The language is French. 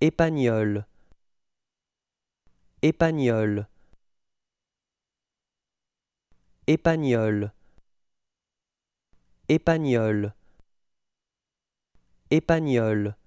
Épagnol. Épagnol. Épagnol. Épagnol. Épagnol.